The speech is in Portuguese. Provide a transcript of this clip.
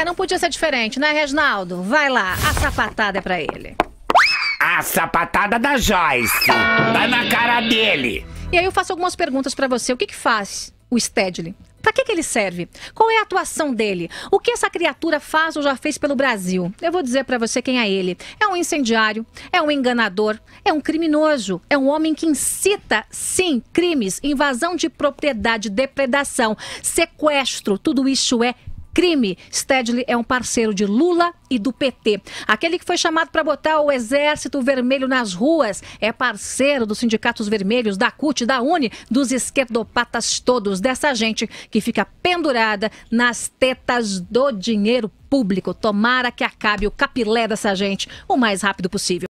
É, não podia ser diferente, né, Reginaldo? Vai lá, a sapatada é pra ele. A sapatada da Joyce. Tá na cara dele. E aí eu faço algumas perguntas pra você. O que que faz o Stedley? Pra que, que ele serve? Qual é a atuação dele? O que essa criatura faz ou já fez pelo Brasil? Eu vou dizer para você quem é ele. É um incendiário, é um enganador, é um criminoso, é um homem que incita, sim, crimes, invasão de propriedade, depredação, sequestro. Tudo isso é crime. Stedley é um parceiro de Lula e do PT. Aquele que foi chamado para botar o Exército Vermelho nas ruas é parceiro dos sindicatos vermelhos, da CUT, da UNE, dos esquerdopatas todos, dessa gente que fica pendurada nas tetas do dinheiro público. Tomara que acabe o capilé dessa gente o mais rápido possível.